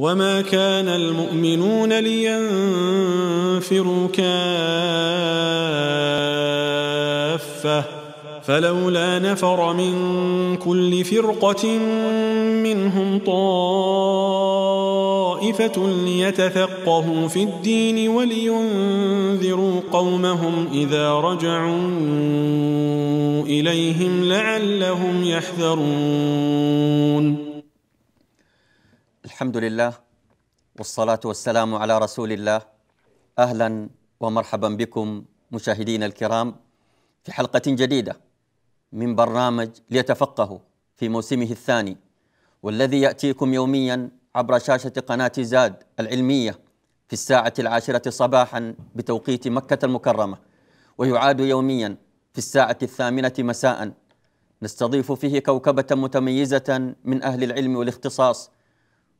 وما كان المؤمنون لينفروا كافة فلولا نفر من كل فرقة منهم طائفة ليتفقهوا في الدين ولينذروا قومهم إذا رجعوا إليهم لعلهم يحذرون الحمد لله والصلاة والسلام على رسول الله أهلا ومرحبا بكم مشاهدينا الكرام في حلقة جديدة من برنامج ليتفقهوا في موسمه الثاني والذي يأتيكم يوميا عبر شاشة قناة زاد العلمية في الساعة العاشرة صباحا بتوقيت مكة المكرمة ويعاد يوميا في الساعة الثامنة مساء نستضيف فيه كوكبة متميزة من أهل العلم والاختصاص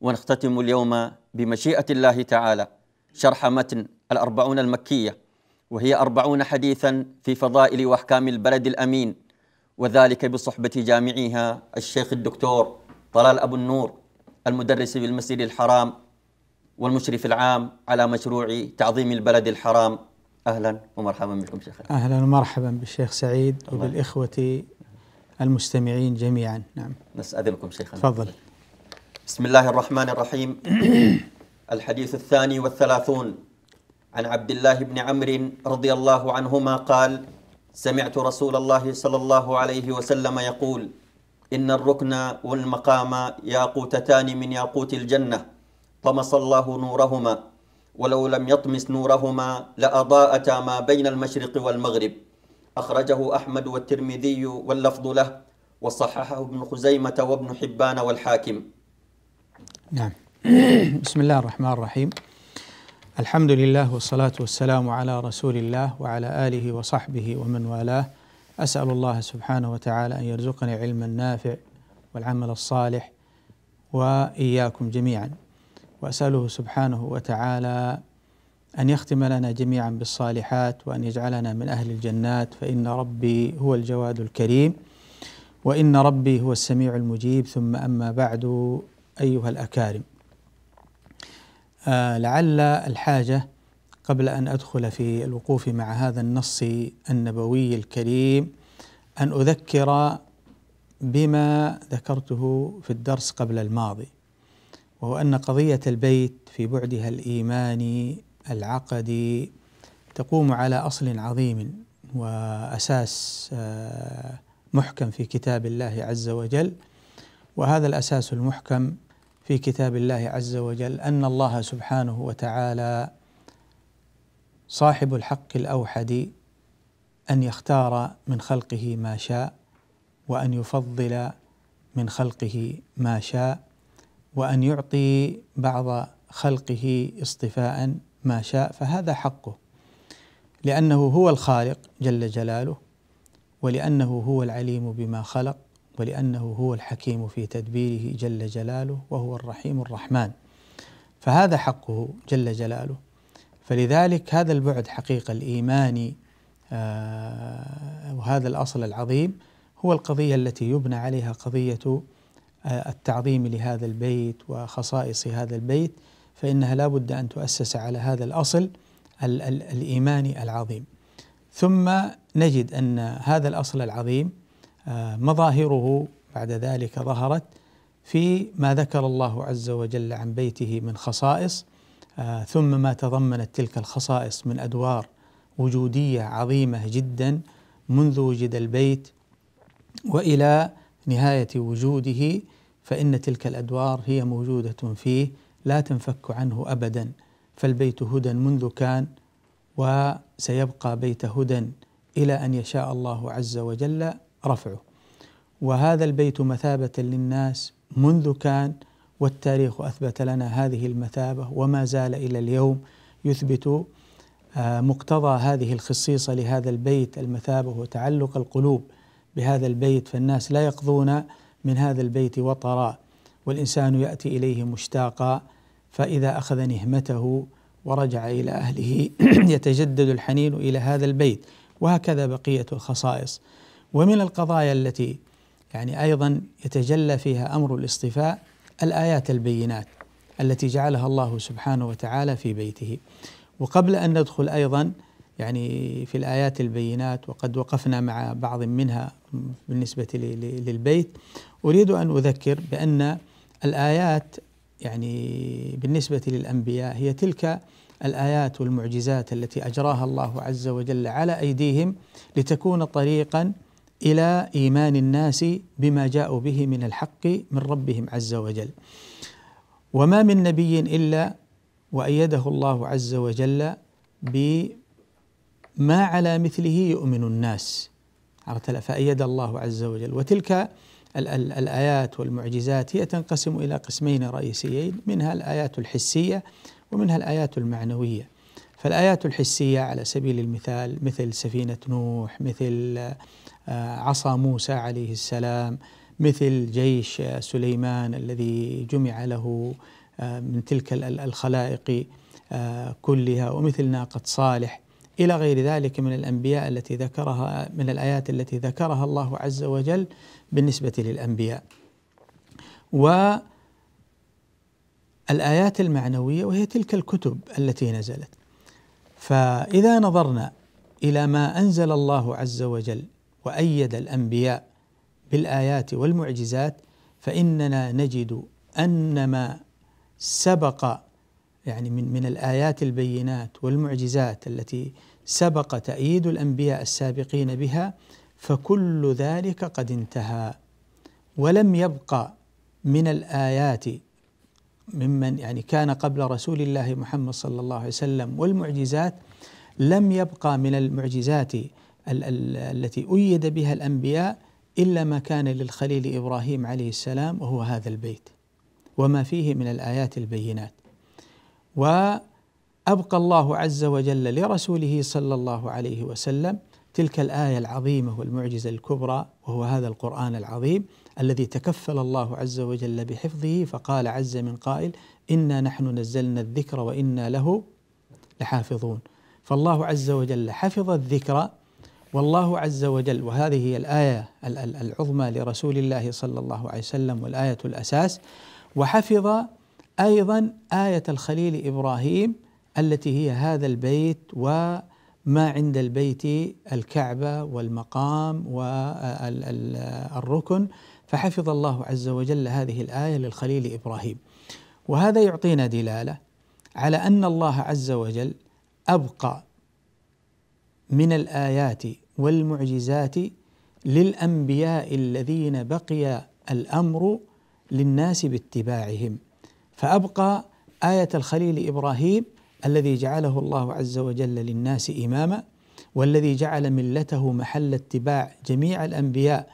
ونختتم اليوم بمشيئة الله تعالى شرح متن الأربعون المكية وهي أربعون حديثا في فضائل وأحكام البلد الأمين وذلك بصحبة جامعيها الشيخ الدكتور طلال أبو النور المدرس بالمسجد الحرام والمشرف العام على مشروع تعظيم البلد الحرام أهلا ومرحبا بكم شيخنا أهلا ومرحبا بالشيخ سعيد وبالإخوة المستمعين جميعا نعم نستأذنكم شيخنا تفضل بسم الله الرحمن الرحيم الحديث الثاني والثلاثون عن عبد الله بن عمرو رضي الله عنهما قال سمعت رسول الله صلى الله عليه وسلم يقول إن الركن والمقام ياقوتتان من ياقوت الجنة طمس الله نورهما ولو لم يطمس نورهما لأضاءتا ما بين المشرق والمغرب أخرجه أحمد والترمذي واللفظ له وصححه ابن خزيمة وابن حبان والحاكم نعم بسم الله الرحمن الرحيم الحمد لله والصلاة والسلام على رسول الله وعلى آله وصحبه ومن والاه أسأل الله سبحانه وتعالى أن يرزقني علما نافع والعمل الصالح وإياكم جميعا وأسأله سبحانه وتعالى أن يختم لنا جميعا بالصالحات وأن يجعلنا من أهل الجنات فإن ربي هو الجواد الكريم وإن ربي هو السميع المجيب ثم أما بعد أيها الأكارم آه، لعل الحاجة قبل أن أدخل في الوقوف مع هذا النص النبوي الكريم أن أذكر بما ذكرته في الدرس قبل الماضي وهو أن قضية البيت في بعدها الإيماني العقدي تقوم على أصل عظيم وأساس آه، محكم في كتاب الله عز وجل وهذا الأساس المحكم في كتاب الله عز وجل ان الله سبحانه وتعالى صاحب الحق الاوحد ان يختار من خلقه ما شاء وان يفضل من خلقه ما شاء وان يعطي بعض خلقه اصطفاء ما شاء فهذا حقه لانه هو الخالق جل جلاله ولانه هو العليم بما خلق ولأنه هو الحكيم في تدبيره جل جلاله وهو الرحيم الرحمن فهذا حقه جل جلاله فلذلك هذا البعد حقيقة الإيماني آه، وهذا الأصل العظيم هو القضية التي يبنى عليها قضية آه، التعظيم لهذا البيت وخصائص هذا البيت فإنها لا بد أن تؤسس على هذا الأصل الإيماني العظيم ثم نجد أن هذا الأصل العظيم آه، مظاهره بعد ذلك ظهرت في ما ذكر الله عز وجل عن بيته من خصائص آه، ثم ما تضمنت تلك الخصائص من ادوار وجوديه عظيمه جدا منذ وجد البيت والى نهايه وجوده فان تلك الادوار هي موجوده فيه لا تنفك عنه ابدا فالبيت هدى منذ كان وسيبقى بيت هدى الى ان يشاء الله عز وجل رفعه وهذا البيت مثابة للناس منذ كان والتاريخ أثبت لنا هذه المثابة وما زال إلى اليوم يثبت آه، مقتضى هذه الخصيصة لهذا البيت المثابة وتعلق القلوب بهذا البيت فالناس لا يقضون من هذا البيت وطرا والإنسان يأتي إليه مشتاقا فإذا أخذ نهمته ورجع إلى أهله يتجدد الحنين إلى هذا البيت وهكذا بقية الخصائص ومن القضايا التي يعني ايضا يتجلى فيها امر الاصطفاء الايات البينات التي جعلها الله سبحانه وتعالى في بيته وقبل ان ندخل ايضا يعني في الايات البينات وقد وقفنا مع بعض منها بالنسبه للبيت اريد ان اذكر بان الايات يعني بالنسبه للانبياء هي تلك الايات والمعجزات التي اجراها الله عز وجل على ايديهم لتكون طريقا الى ايمان الناس بما جاءوا به من الحق من ربهم عز وجل وما من نبي الا وايده الله عز وجل بما على مثله يؤمن الناس عرفت فايد الله عز وجل وتلك الآيات والمعجزات هي تنقسم إلى قسمين رئيسيين منها الآيات الحسية ومنها الآيات المعنوية فالآيات الحسية على سبيل المثال مثل سفينة نوح مثل آه، عصا موسى عليه السلام مثل جيش سليمان الذي جمع له آه، من تلك الخلائق آه، كلها ومثل ناقة صالح إلى غير ذلك من الأنبياء التي ذكرها من الآيات التي ذكرها الله عز وجل بالنسبة للأنبياء والآيات المعنوية وهي تلك الكتب التي نزلت فإذا نظرنا إلى ما أنزل الله عز وجل وايد الانبياء بالايات والمعجزات فاننا نجد ان ما سبق يعني من من الايات البينات والمعجزات التي سبق تأييد الأنبياء السابقين بها فكل ذلك قد انتهى ولم يبقى من الآيات ممن يعني كان قبل رسول الله محمد صلى الله عليه وسلم والمعجزات لم يبقى من المعجزات ال ال التي أيد بها الأنبياء إلا ما كان للخليل إبراهيم عليه السلام وهو هذا البيت وما فيه من الآيات البينات وأبقى الله عز وجل لرسوله صلى الله عليه وسلم تلك الآية العظيمة والمعجزة الكبرى وهو هذا القرآن العظيم الذي تكفل الله عز وجل بحفظه فقال عز من قائل إنا نحن نزلنا الذكر وإنا له لحافظون فالله عز وجل حفظ الذكر والله عز وجل وهذه هي الآية العظمى لرسول الله صلى الله عليه وسلم والآية الأساس وحفظ أيضا آية الخليل إبراهيم التي هي هذا البيت وما عند البيت الكعبة والمقام والركن فحفظ الله عز وجل هذه الآية للخليل إبراهيم وهذا يعطينا دلالة على أن الله عز وجل أبقى من الآيات والمعجزات للأنبياء الذين بقي الأمر للناس باتباعهم فأبقى آية الخليل إبراهيم الذي جعله الله عز وجل للناس إماما والذي جعل ملته محل اتباع جميع الأنبياء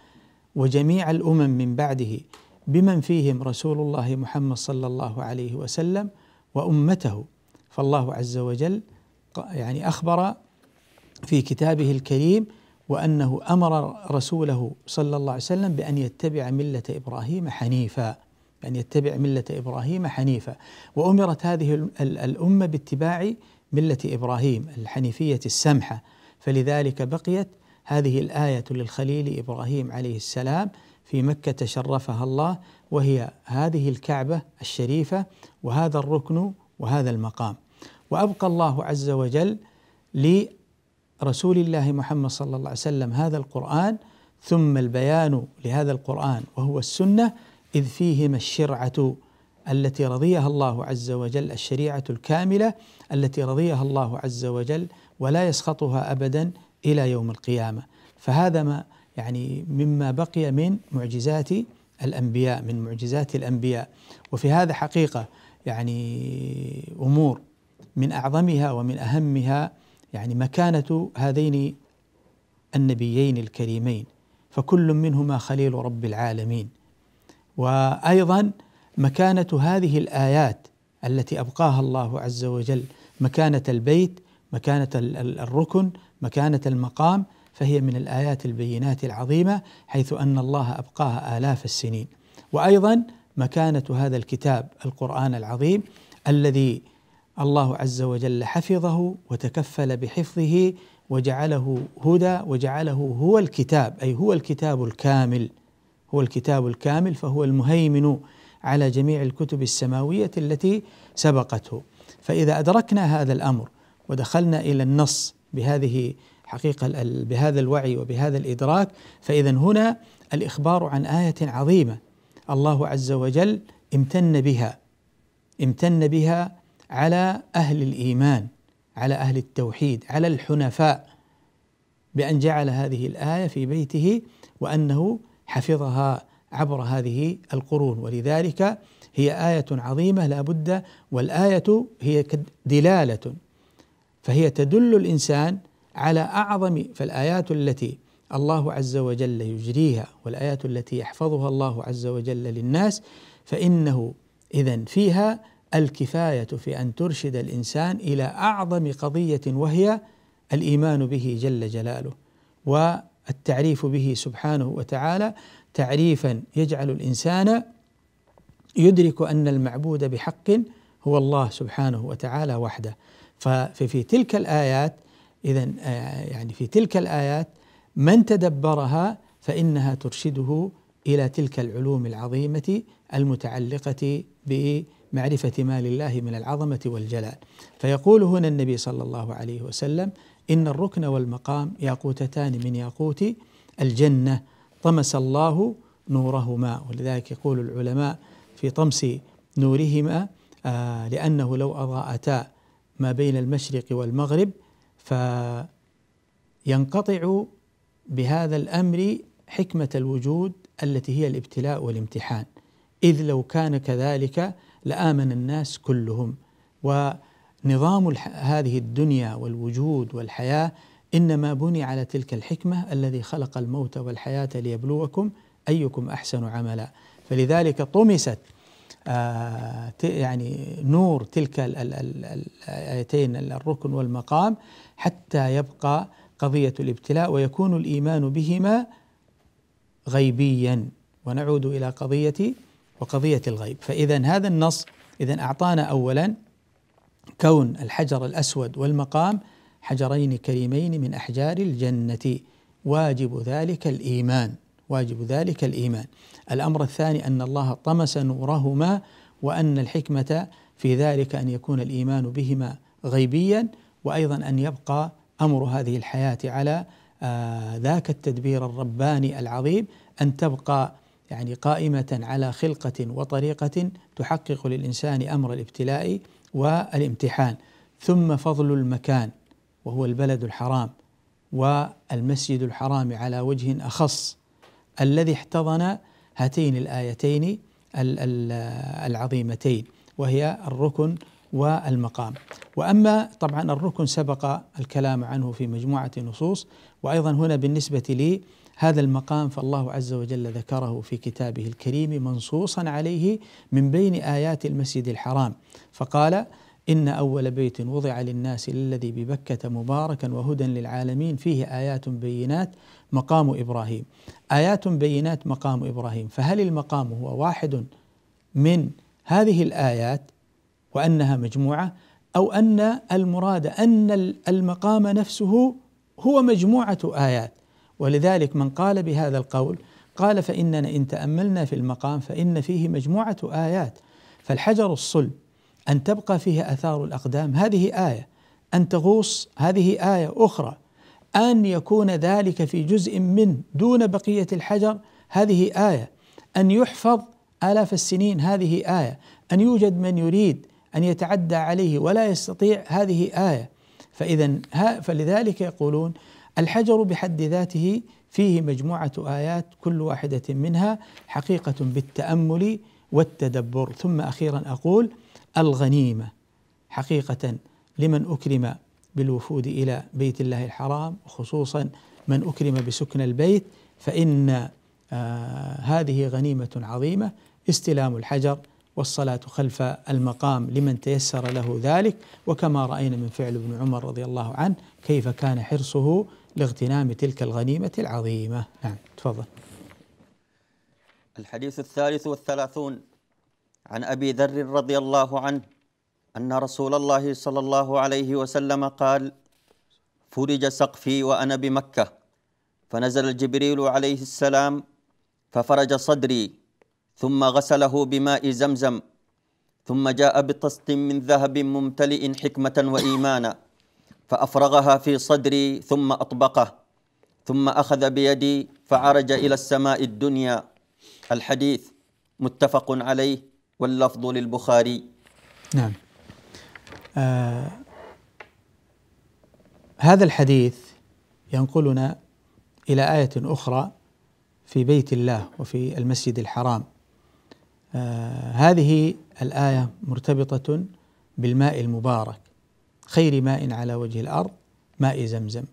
وجميع الأمم من بعده بمن فيهم رسول الله محمد صلى الله عليه وسلم وأمته فالله عز وجل يعني أخبر في كتابه الكريم وانه امر رسوله صلى الله عليه وسلم بان يتبع مله ابراهيم حنيفا بان يتبع مله ابراهيم حنيفا وامرت هذه الامه باتباع مله ابراهيم الحنيفيه السمحه فلذلك بقيت هذه الايه للخليل ابراهيم عليه السلام في مكه تشرفها الله وهي هذه الكعبه الشريفه وهذا الركن وهذا المقام وابقى الله عز وجل رسول الله محمد صلى الله عليه وسلم هذا القرآن ثم البيان لهذا القرآن وهو السنة إذ فيهما الشرعة التي رضيها الله عز وجل الشريعة الكاملة التي رضيها الله عز وجل ولا يسخطها أبدا إلى يوم القيامة فهذا ما يعني مما بقي من معجزات الأنبياء من معجزات الأنبياء وفي هذا حقيقة يعني أمور من أعظمها ومن أهمها يعني مكانة هذين النبيين الكريمين فكل منهما خليل رب العالمين وايضا مكانه هذه الايات التي ابقاها الله عز وجل مكانه البيت مكانه الركن مكانه المقام فهي من الايات البينات العظيمه حيث ان الله ابقاها الاف السنين وايضا مكانه هذا الكتاب القران العظيم الذي الله عز وجل حفظه وتكفل بحفظه وجعله هدى وجعله هو الكتاب اي هو الكتاب الكامل هو الكتاب الكامل فهو المهيمن على جميع الكتب السماويه التي سبقته فاذا ادركنا هذا الامر ودخلنا الى النص بهذه حقيقه بهذا الوعي وبهذا الادراك فاذا هنا الاخبار عن ايه عظيمه الله عز وجل امتن بها امتن بها على اهل الايمان على اهل التوحيد على الحنفاء بان جعل هذه الايه في بيته وانه حفظها عبر هذه القرون ولذلك هي ايه عظيمه لا بد والايه هي دلاله فهي تدل الانسان على اعظم فالايات التي الله عز وجل يجريها والايات التي يحفظها الله عز وجل للناس فانه اذا فيها الكفايه في ان ترشد الانسان الى اعظم قضيه وهي الايمان به جل جلاله والتعريف به سبحانه وتعالى تعريفا يجعل الانسان يدرك ان المعبود بحق هو الله سبحانه وتعالى وحده ففي تلك الايات اذا آه، يعني في تلك الايات من تدبرها فانها ترشده الى تلك العلوم العظيمه المتعلقه ب معرفة ما لله من العظمة والجلال فيقول هنا النبي صلى الله عليه وسلم إن الركن والمقام ياقوتتان من ياقوت الجنة طمس الله نورهما ولذلك يقول العلماء في طمس نورهما آه لأنه لو أضاءتا ما بين المشرق والمغرب فينقطع بهذا الأمر حكمة الوجود التي هي الابتلاء والامتحان إذ لو كان كذلك لآمن الناس كلهم ونظام هذه الدنيا والوجود والحياة إنما بني على تلك الحكمة الذي خلق الموت والحياة ليبلوكم أيكم أحسن عملا فلذلك طمست آه يعني نور تلك الآيتين الركن والمقام حتى يبقى قضية الابتلاء ويكون الإيمان بهما غيبيا ونعود إلى قضية وقضية الغيب فإذا هذا النص إذا أعطانا أولا كون الحجر الأسود والمقام حجرين كريمين من أحجار الجنة واجب ذلك الإيمان واجب ذلك الإيمان الأمر الثاني أن الله طمس نورهما وأن الحكمة في ذلك أن يكون الإيمان بهما غيبيا وأيضا أن يبقى أمر هذه الحياة على آه ذاك التدبير الرباني العظيم أن تبقى يعني قائمة على خلقة وطريقة تحقق للإنسان أمر الابتلاء والامتحان ثم فضل المكان وهو البلد الحرام والمسجد الحرام على وجه أخص الذي احتضن هاتين الآيتين العظيمتين وهي الركن والمقام واما طبعا الركن سبق الكلام عنه في مجموعه نصوص وايضا هنا بالنسبه لي هذا المقام فالله عز وجل ذكره في كتابه الكريم منصوصا عليه من بين ايات المسجد الحرام فقال إن أول بيت وضع للناس للذي ببكة مباركا وهدى للعالمين فيه آيات بينات مقام إبراهيم آيات بينات مقام إبراهيم فهل المقام هو واحد من هذه الآيات وأنها مجموعة أو أن المراد أن المقام نفسه هو مجموعة آيات ولذلك من قال بهذا القول قال فإننا إن تأملنا في المقام فإن فيه مجموعة آيات فالحجر الصلب أن تبقى فيه أثار الأقدام هذه آية أن تغوص هذه آية أخرى أن يكون ذلك في جزء من دون بقية الحجر هذه آية أن يحفظ آلاف السنين هذه آية أن يوجد من يريد أن يتعدى عليه ولا يستطيع هذه آية فإذا فلذلك يقولون الحجر بحد ذاته فيه مجموعة آيات كل واحدة منها حقيقة بالتأمل والتدبر ثم أخيرا أقول الغنيمة حقيقة لمن أكرم بالوفود إلى بيت الله الحرام خصوصا من أكرم بسكن البيت فإن آه هذه غنيمة عظيمة استلام الحجر والصلاة خلف المقام لمن تيسر له ذلك وكما رأينا من فعل ابن عمر رضي الله عنه كيف كان حرصه لاغتنام تلك الغنيمة العظيمة نعم تفضل الحديث الثالث والثلاثون عن أبي ذر رضي الله عنه أن رسول الله صلى الله عليه وسلم قال فرج سقفي وأنا بمكة فنزل جبريل عليه السلام ففرج صدري ثم غسله بماء زمزم ثم جاء بطست من ذهب ممتلئ حكمة وإيمانا فأفرغها في صدري ثم أطبقه ثم أخذ بيدي فعرج إلى السماء الدنيا الحديث متفق عليه واللفظ للبخاري نعم آه هذا الحديث ينقلنا إلى آية أخرى في بيت الله وفي المسجد الحرام آه، هذه الآية مرتبطة بالماء المبارك خير ماء على وجه الأرض ماء زمزم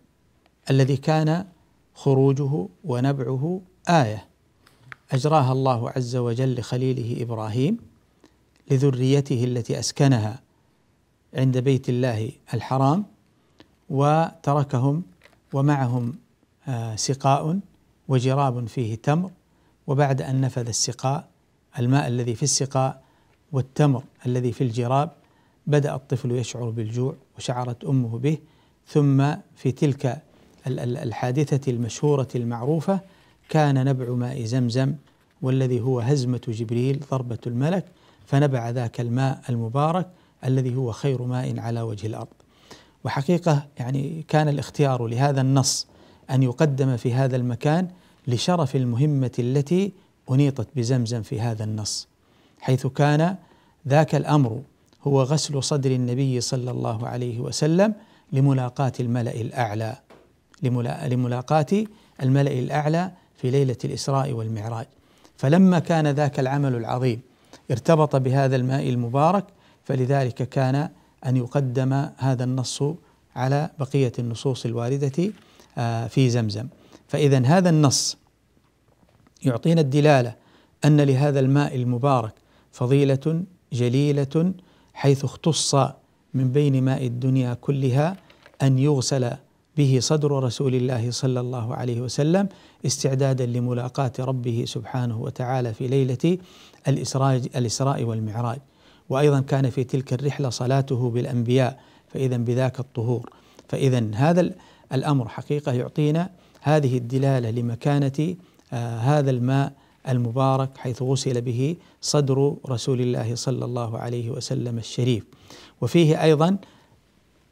الذي كان خروجه ونبعه آية أجراها الله عز وجل لخليله إبراهيم لذريته التي أسكنها عند بيت الله الحرام وتركهم ومعهم آه، سقاء وجراب فيه تمر وبعد أن نفذ السقاء الماء الذي في السقاء والتمر الذي في الجراب بدأ الطفل يشعر بالجوع وشعرت أمه به ثم في تلك الحادثة المشهورة المعروفة كان نبع ماء زمزم والذي هو هزمة جبريل ضربة الملك فنبع ذاك الماء المبارك الذي هو خير ماء على وجه الأرض وحقيقة يعني كان الاختيار لهذا النص أن يقدم في هذا المكان لشرف المهمة التي أنيطت بزمزم في هذا النص حيث كان ذاك الأمر هو غسل صدر النبي صلى الله عليه وسلم لملاقاة الملأ الأعلى لملاقاة الملأ الأعلى في ليلة الإسراء والمعراج فلما كان ذاك العمل العظيم ارتبط بهذا الماء المبارك فلذلك كان أن يقدم هذا النص على بقية النصوص الواردة آه، في زمزم فإذا هذا النص يعطينا الدلاله ان لهذا الماء المبارك فضيله جليله حيث اختص من بين ماء الدنيا كلها ان يغسل به صدر رسول الله صلى الله عليه وسلم استعدادا لملاقاة ربه سبحانه وتعالى في ليلة الإسراء, الإسراء والمعراج وأيضا كان في تلك الرحلة صلاته بالأنبياء فإذا بذاك الطهور فإذا هذا الأمر حقيقة يعطينا هذه الدلالة لمكانة آه، هذا الماء المبارك حيث غسل به صدر رسول الله صلى الله عليه وسلم الشريف وفيه ايضا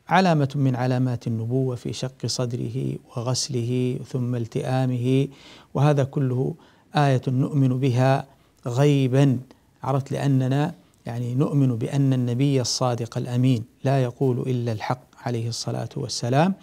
علامه من علامات النبوه في شق صدره وغسله ثم التئامه وهذا كله ايه نؤمن بها غيبا عرفت لاننا يعني نؤمن بان النبي الصادق الامين لا يقول الا الحق عليه الصلاه والسلام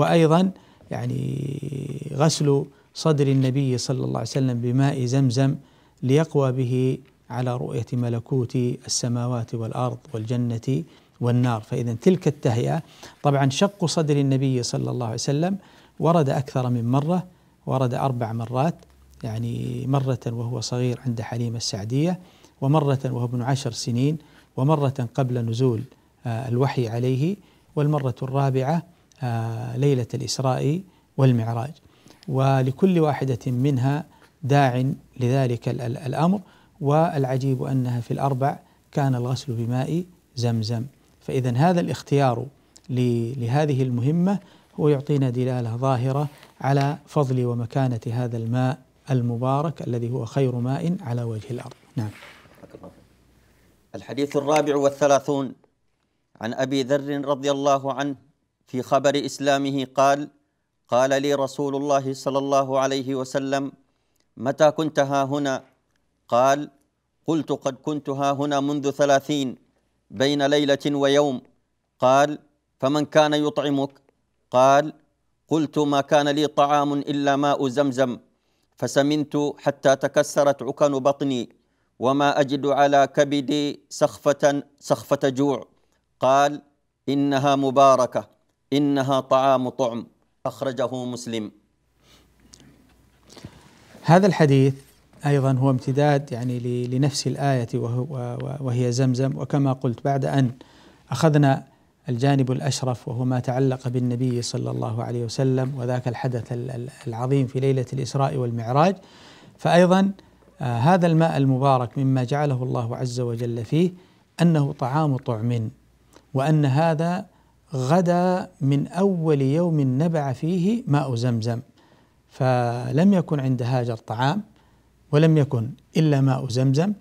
وايضا يعني غسل صدر النبي صلى الله عليه وسلم بماء زمزم ليقوى به على رؤية ملكوت السماوات والأرض والجنة والنار فإذا تلك التهيئة طبعا شق صدر النبي صلى الله عليه وسلم ورد أكثر من مرة ورد أربع مرات يعني مرة وهو صغير عند حليمة السعدية ومرة وهو ابن عشر سنين ومرة قبل نزول آه، الوحي عليه والمرة الرابعة آه، ليلة الإسراء والمعراج ولكل واحدة منها داع لذلك الأمر والعجيب أنها في الأربع كان الغسل بماء زمزم فإذا هذا الاختيار لهذه المهمة هو يعطينا دلالة ظاهرة على فضل ومكانة هذا الماء المبارك الذي هو خير ماء على وجه الأرض نعم الحديث الرابع والثلاثون عن أبي ذر رضي الله عنه في خبر إسلامه قال قال لي رسول الله صلى الله عليه وسلم متى كنت ها هنا قال قلت قد كنت ها هنا منذ ثلاثين بين ليلة ويوم قال فمن كان يطعمك قال قلت ما كان لي طعام إلا ماء زمزم فسمنت حتى تكسرت عكن بطني وما أجد على كبدي سخفة سخفة جوع قال إنها مباركة إنها طعام طعم أخرجه مسلم هذا الحديث أيضا هو امتداد يعني لنفس الآية وهي زمزم وكما قلت بعد أن أخذنا الجانب الأشرف وهو ما تعلق بالنبي صلى الله عليه وسلم وذاك الحدث العظيم في ليلة الإسراء والمعراج فأيضا آه، هذا الماء المبارك مما جعله الله عز وجل فيه أنه طعام طعم وأن هذا غدا من أول يوم نبع فيه ماء زمزم فلم يكن عند هاجر طعام ولم يكن إلا ماء زمزم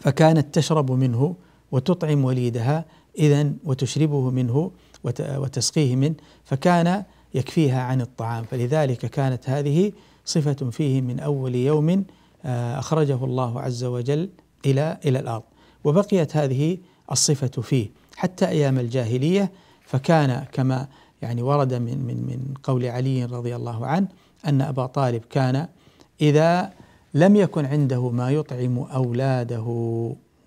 فكانت تشرب منه وتطعم وليدها إذا وتشربه منه وتسقيه منه فكان يكفيها عن الطعام فلذلك كانت هذه صفة فيه من أول يوم آه، أخرجه الله عز وجل إلى إلى الأرض وبقيت هذه الصفة فيه حتى أيام الجاهلية فكان كما يعني ورد من من من قول علي رضي الله عنه ان ابا طالب كان اذا لم يكن عنده ما يطعم اولاده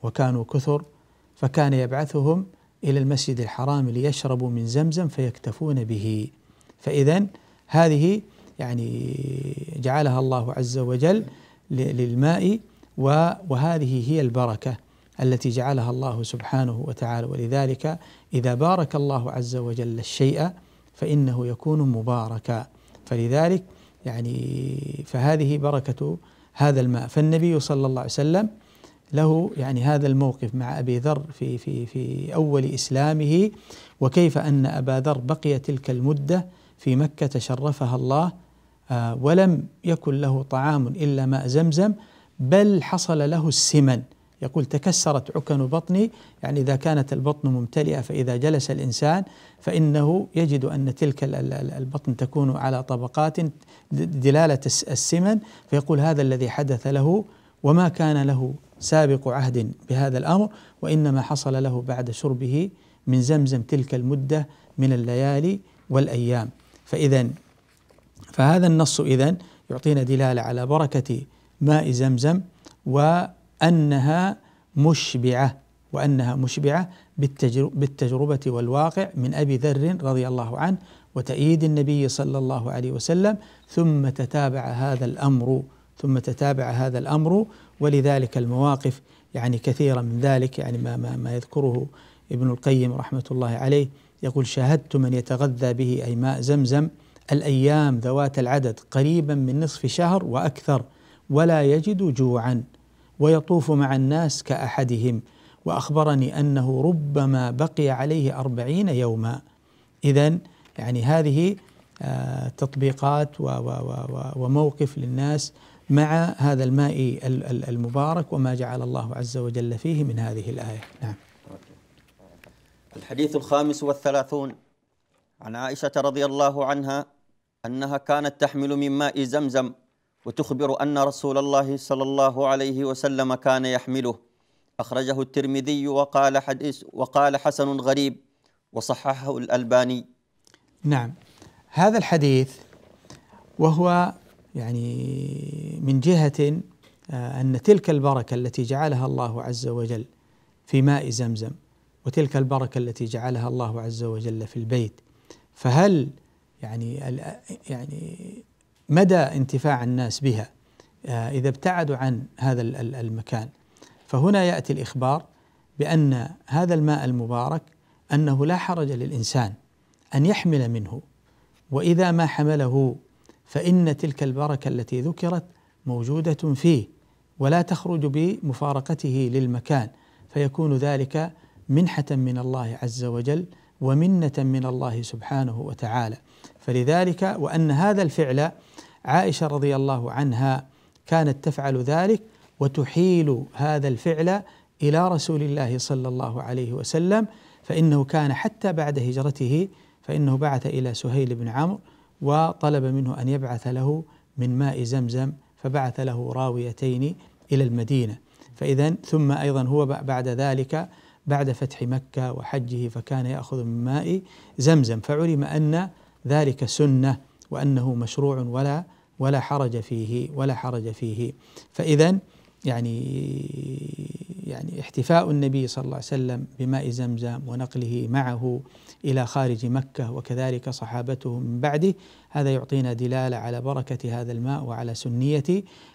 وكانوا كثر فكان يبعثهم الى المسجد الحرام ليشربوا من زمزم فيكتفون به فاذا هذه يعني جعلها الله عز وجل للماء وهذه هي البركه التي جعلها الله سبحانه وتعالى ولذلك إذا بارك الله عز وجل الشيء فإنه يكون مباركا فلذلك يعني فهذه بركة هذا الماء فالنبي صلى الله عليه وسلم له يعني هذا الموقف مع ابي ذر في في في اول اسلامه وكيف ان ابا ذر بقي تلك المده في مكه تشرفها الله آه، ولم يكن له طعام الا ماء زمزم بل حصل له السمن يقول تكسرت عكن بطني يعني إذا كانت البطن ممتلئة فإذا جلس الإنسان فإنه يجد أن تلك البطن تكون على طبقات دلالة السمن فيقول هذا الذي حدث له وما كان له سابق عهد بهذا الأمر وإنما حصل له بعد شربه من زمزم تلك المدة من الليالي والأيام فإذا فهذا النص إذا يعطينا دلالة على بركة ماء زمزم و انها مشبعه وانها مشبعه بالتجربه والواقع من ابي ذر رضي الله عنه وتأييد النبي صلى الله عليه وسلم ثم تتابع هذا الامر ثم تتابع هذا الامر ولذلك المواقف يعني كثيرا من ذلك يعني ما ما, ما يذكره ابن القيم رحمه الله عليه يقول شاهدت من يتغذى به اي ماء زمزم الايام ذوات العدد قريبا من نصف شهر واكثر ولا يجد جوعا ويطوف مع الناس كأحدهم وأخبرني أنه ربما بقي عليه أربعين يوما إذا يعني هذه آه، تطبيقات وموقف للناس مع هذا الماء المبارك وما جعل الله عز وجل فيه من هذه الآية نعم الحديث الخامس والثلاثون عن عائشة رضي الله عنها أنها كانت تحمل من ماء زمزم وتخبر أن رسول الله صلى الله عليه وسلم كان يحمله أخرجه الترمذي وقال حديث وقال حسن غريب وصححه الألباني نعم هذا الحديث وهو يعني من جهة آه، أن تلك البركة التي جعلها الله عز وجل في ماء زمزم وتلك البركة التي جعلها الله عز وجل في البيت فهل يعني يعني مدى انتفاع الناس بها آه، إذا ابتعدوا عن هذا المكان فهنا يأتي الإخبار بأن هذا الماء المبارك أنه لا حرج للإنسان أن يحمل منه وإذا ما حمله فإن تلك البركة التي ذكرت موجودة فيه ولا تخرج بمفارقته للمكان فيكون ذلك منحة من الله عز وجل ومنة من الله سبحانه وتعالى فلذلك وأن هذا الفعل عائشه رضي الله عنها كانت تفعل ذلك وتحيل هذا الفعل الى رسول الله صلى الله عليه وسلم فانه كان حتى بعد هجرته فانه بعث الى سهيل بن عمرو وطلب منه ان يبعث له من ماء زمزم فبعث له راويتين الى المدينه فاذا ثم ايضا هو بعد ذلك بعد فتح مكه وحجه فكان ياخذ من ماء زمزم فعلم ان ذلك سنه وانه مشروع ولا ولا حرج فيه ولا حرج فيه فإذا يعني يعني احتفاء النبي صلى الله عليه وسلم بماء زمزم ونقله معه الى خارج مكه وكذلك صحابته من بعده هذا يعطينا دلاله على بركه هذا الماء وعلى سنيه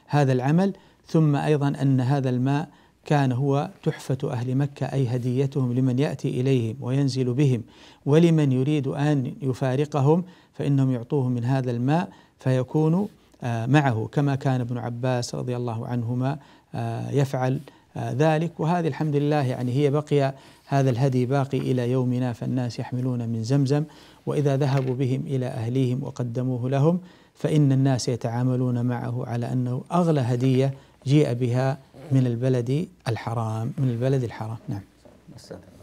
هذا العمل ثم ايضا ان هذا الماء كان هو تحفه اهل مكه اي هديتهم لمن ياتي اليهم وينزل بهم ولمن يريد ان يفارقهم فانهم يعطوه من هذا الماء فيكون آه، معه كما كان ابن عباس رضي الله عنهما آه، يفعل آه، ذلك وهذه الحمد لله يعني هي بقي هذا الهدي باقي الى يومنا فالناس يحملون من زمزم واذا ذهبوا بهم الى اهليهم وقدموه لهم فان الناس يتعاملون معه على انه اغلى هديه جيء بها من البلد الحرام من البلد الحرام نعم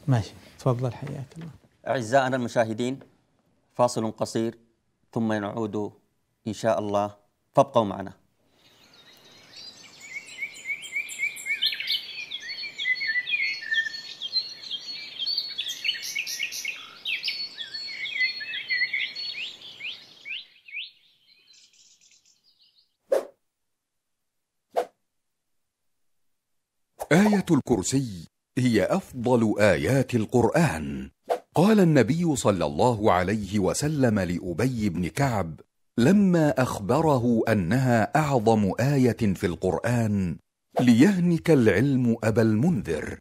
ماشي تفضل حياك الله اعزائنا المشاهدين فاصل قصير ثم نعود إن شاء الله فابقوا معنا آية الكرسي هي أفضل آيات القرآن قال النبي صلى الله عليه وسلم لأبي بن كعب لما اخبره انها اعظم ايه في القران ليهنك العلم ابا المنذر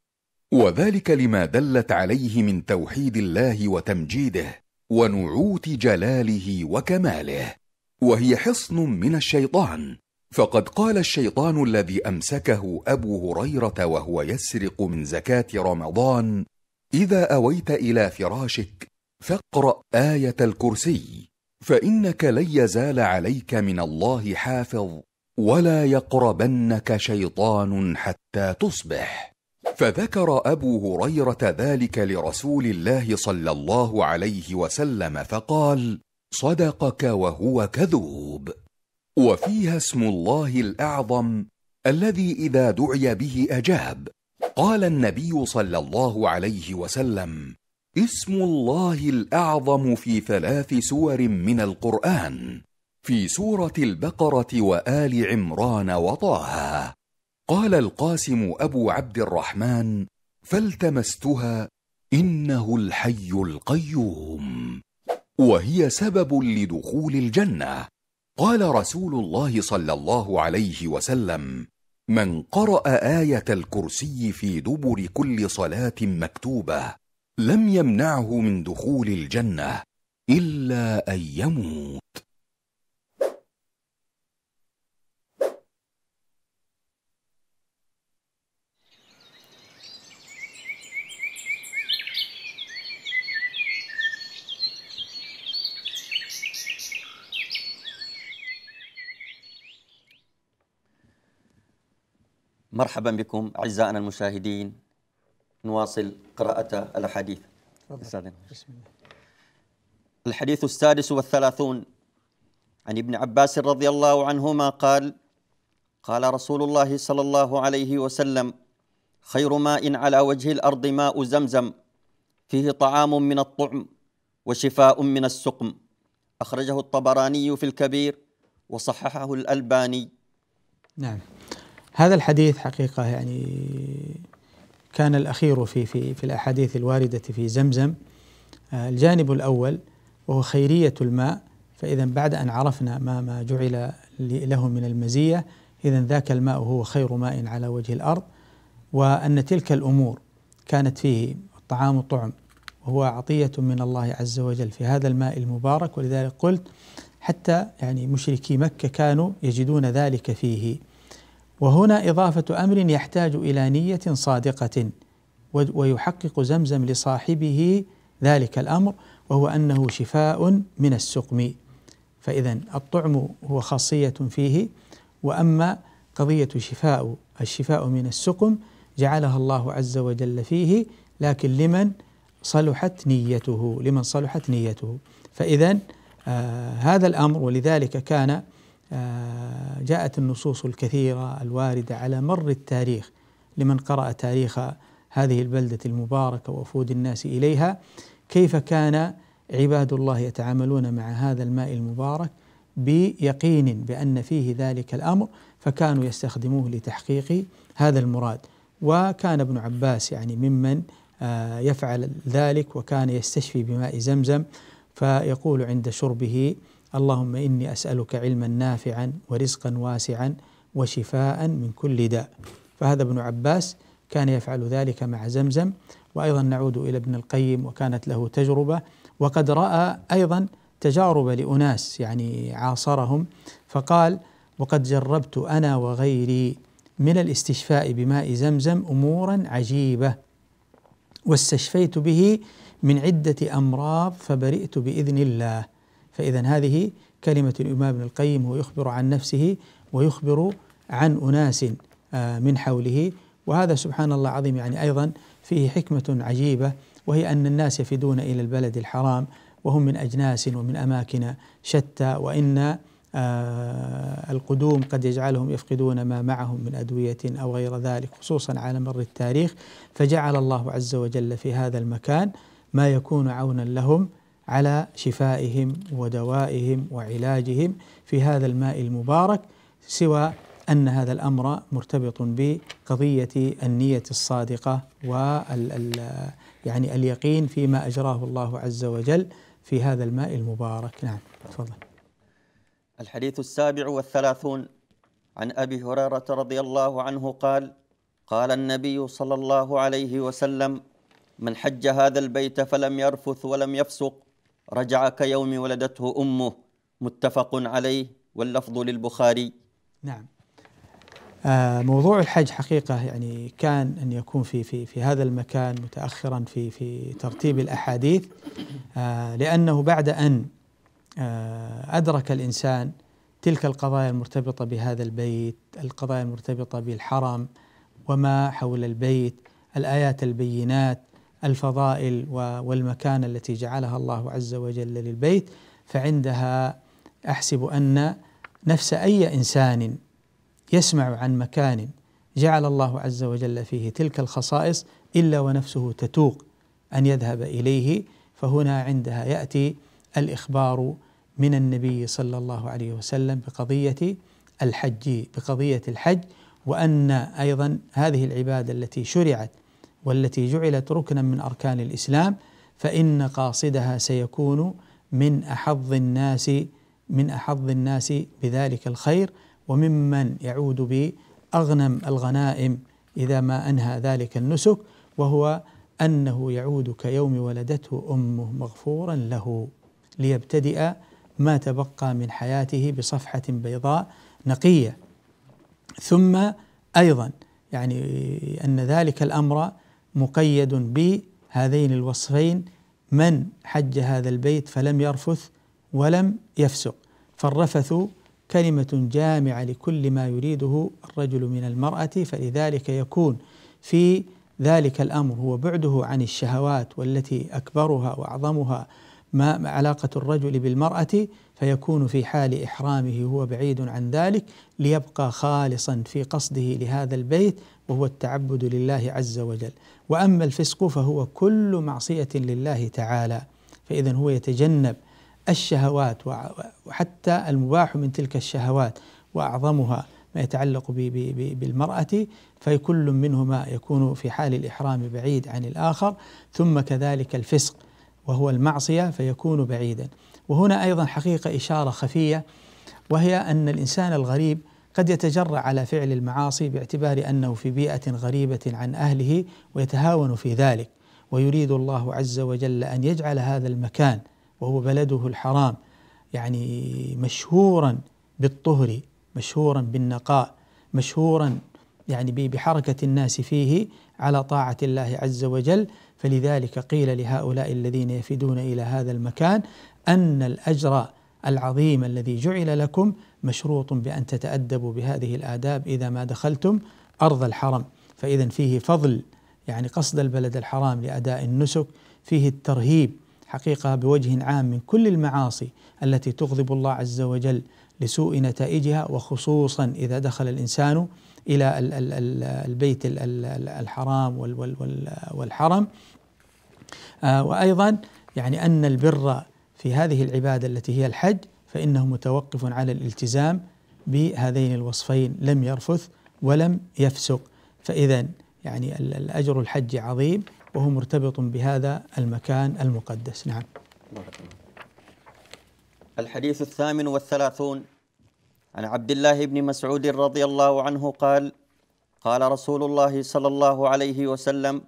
وذلك لما دلت عليه من توحيد الله وتمجيده ونعوت جلاله وكماله وهي حصن من الشيطان فقد قال الشيطان الذي امسكه ابو هريره وهو يسرق من زكاه رمضان اذا اويت الى فراشك فاقرا ايه الكرسي فانك لن يزال عليك من الله حافظ ولا يقربنك شيطان حتى تصبح فذكر ابو هريره ذلك لرسول الله صلى الله عليه وسلم فقال صدقك وهو كذوب وفيها اسم الله الاعظم الذي اذا دعي به اجاب قال النبي صلى الله عليه وسلم اسم الله الاعظم في ثلاث سور من القران في سوره البقره وال عمران وطه قال القاسم ابو عبد الرحمن فالتمستها انه الحي القيوم وهي سبب لدخول الجنه قال رسول الله صلى الله عليه وسلم من قرا ايه الكرسي في دبر كل صلاه مكتوبه لم يمنعه من دخول الجنه الا ان يموت مرحبا بكم اعزائنا المشاهدين نواصل قراءة الأحاديث بسم الله الحديث السادس والثلاثون عن ابن عباس رضي الله عنهما قال قال رسول الله صلى الله عليه وسلم خير ماء على وجه الأرض ماء زمزم فيه طعام من الطعم وشفاء من السقم أخرجه الطبراني في الكبير وصححه الألباني نعم هذا الحديث حقيقة يعني كان الأخير في في في الأحاديث الواردة في زمزم آه، الجانب الأول وهو خيرية الماء فإذا بعد أن عرفنا ما ما جعل له من المزية إذا ذاك الماء هو خير ماء على وجه الأرض وأن تلك الأمور كانت فيه الطعام طعم وهو عطية من الله عز وجل في هذا الماء المبارك ولذلك قلت حتى يعني مشركي مكة كانوا يجدون ذلك فيه وهنا إضافة أمر يحتاج إلى نية صادقة ويحقق زمزم لصاحبه ذلك الأمر وهو أنه شفاء من السقم فإذا الطعم هو خاصية فيه وأما قضية شفاء الشفاء من السقم جعلها الله عز وجل فيه لكن لمن صلحت نيته لمن صلحت نيته فإذا آه هذا الأمر ولذلك كان آه، جاءت النصوص الكثيرة الواردة على مر التاريخ لمن قرأ تاريخ هذه البلدة المباركة ووفود الناس إليها كيف كان عباد الله يتعاملون مع هذا الماء المبارك بيقين بأن فيه ذلك الأمر فكانوا يستخدموه لتحقيق هذا المراد وكان ابن عباس يعني ممن آه، يفعل ذلك وكان يستشفي بماء زمزم فيقول عند شربه اللهم إني أسألك علما نافعا ورزقا واسعا وشفاء من كل داء فهذا ابن عباس كان يفعل ذلك مع زمزم وأيضا نعود إلى ابن القيم وكانت له تجربة وقد رأى أيضا تجارب لأناس يعني عاصرهم فقال وقد جربت أنا وغيري من الاستشفاء بماء زمزم أمورا عجيبة واستشفيت به من عدة أمراض فبرئت بإذن الله فإذا هذه كلمة الإمام ابن القيم هو يخبر عن نفسه ويخبر عن أناس آه، من حوله وهذا سبحان الله عظيم يعني أيضا فيه حكمة عجيبة وهي أن الناس يفدون إلى البلد الحرام وهم من أجناس ومن أماكن شتى وإن آه، القدوم قد يجعلهم يفقدون ما معهم من أدوية أو غير ذلك خصوصا على مر التاريخ فجعل الله عز وجل في هذا المكان ما يكون عونا لهم على شفائهم ودوائهم وعلاجهم في هذا الماء المبارك سوى ان هذا الامر مرتبط بقضيه النيه الصادقه وال يعني اليقين فيما اجراه الله عز وجل في هذا الماء المبارك نعم تفضل الحديث السابع والثلاثون عن ابي هريره رضي الله عنه قال قال النبي صلى الله عليه وسلم من حج هذا البيت فلم يرفث ولم يفسق رجع كيوم ولدته أمه متفق عليه واللفظ للبخاري نعم آه، موضوع الحج حقيقة يعني كان أن يكون في في في هذا المكان متأخرا في في ترتيب الأحاديث آه، لأنه بعد أن آه، أدرك الإنسان تلك القضايا المرتبطة بهذا البيت القضايا المرتبطة بالحرم وما حول البيت الآيات البينات الفضائل والمكان التي جعلها الله عز وجل للبيت فعندها احسب ان نفس اي انسان يسمع عن مكان جعل الله عز وجل فيه تلك الخصائص الا ونفسه تتوق ان يذهب اليه فهنا عندها ياتي الاخبار من النبي صلى الله عليه وسلم بقضيه الحج بقضيه الحج وان ايضا هذه العباده التي شرعت والتي جعلت ركنا من اركان الاسلام فان قاصدها سيكون من احظ الناس من احظ الناس بذلك الخير وممن يعود باغنم الغنائم اذا ما انهى ذلك النسك وهو انه يعود كيوم ولدته امه مغفورا له ليبتدئ ما تبقى من حياته بصفحه بيضاء نقيه ثم ايضا يعني ان ذلك الامر مقيد بهذين الوصفين من حج هذا البيت فلم يرفث ولم يفسق فالرفث كلمة جامعة لكل ما يريده الرجل من المرأة فلذلك يكون في ذلك الأمر هو بعده عن الشهوات والتي أكبرها وأعظمها ما علاقة الرجل بالمرأة فيكون في حال إحرامه هو بعيد عن ذلك ليبقى خالصا في قصده لهذا البيت وهو التعبد لله عز وجل وأما الفسق فهو كل معصية لله تعالى فإذا هو يتجنب الشهوات وحتى المباح من تلك الشهوات وأعظمها ما يتعلق بالمرأة فكل منهما يكون في حال الإحرام بعيد عن الآخر ثم كذلك الفسق وهو المعصية فيكون بعيدا وهنا ايضا حقيقه اشاره خفيه وهي ان الانسان الغريب قد يتجرأ على فعل المعاصي باعتبار انه في بيئه غريبه عن اهله ويتهاون في ذلك ويريد الله عز وجل ان يجعل هذا المكان وهو بلده الحرام يعني مشهورا بالطهر مشهورا بالنقاء مشهورا يعني بحركه الناس فيه على طاعه الله عز وجل فلذلك قيل لهؤلاء الذين يفدون الى هذا المكان أن الأجر العظيم الذي جعل لكم مشروط بأن تتأدبوا بهذه الآداب إذا ما دخلتم أرض الحرم فإذا فيه فضل يعني قصد البلد الحرام لأداء النسك فيه الترهيب حقيقة بوجه عام من كل المعاصي التي تغضب الله عز وجل لسوء نتائجها وخصوصا إذا دخل الإنسان إلى البيت الحرام والحرم وأيضا يعني أن البر في هذه العبادة التي هي الحج فإنه متوقف على الالتزام بهذين الوصفين لم يرفث ولم يفسق فإذا يعني الأجر الحج عظيم وهو مرتبط بهذا المكان المقدس نعم الحديث الثامن والثلاثون عن عبد الله بن مسعود رضي الله عنه قال قال رسول الله صلى الله عليه وسلم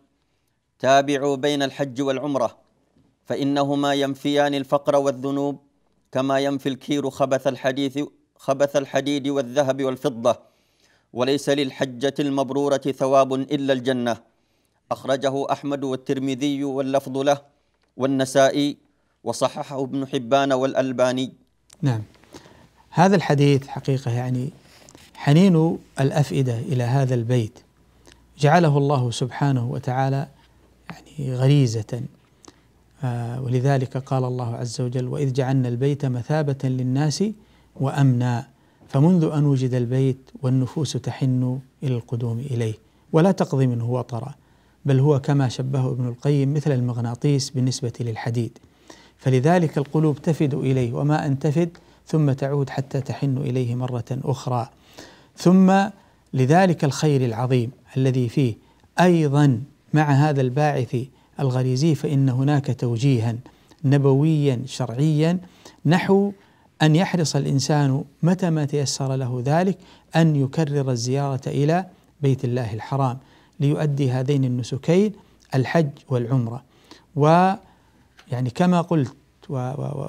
تابعوا بين الحج والعمره فإنهما ينفيان الفقر والذنوب كما ينفي الكير خبث الحديث خبث الحديد والذهب والفضة وليس للحجة المبرورة ثواب إلا الجنة أخرجه أحمد والترمذي واللفظ له والنسائي وصححه ابن حبان والألباني نعم هذا الحديث حقيقة يعني حنين الأفئدة إلى هذا البيت جعله الله سبحانه وتعالى يعني غريزة آه، ولذلك قال الله عز وجل واذ جعلنا البيت مثابه للناس وامنا فمنذ ان وجد البيت والنفوس تحن الى القدوم اليه ولا تقضي منه وطرا بل هو كما شبهه ابن القيم مثل المغناطيس بالنسبه للحديد فلذلك القلوب تفد اليه وما ان تفد ثم تعود حتى تحن اليه مره اخرى ثم لذلك الخير العظيم الذي فيه ايضا مع هذا الباعث الغريزي فإن هناك توجيها نبويا شرعيا نحو أن يحرص الإنسان متى ما تيسر له ذلك أن يكرر الزيارة إلى بيت الله الحرام ليؤدي هذين النسكين الحج والعمرة ويعني كما قلت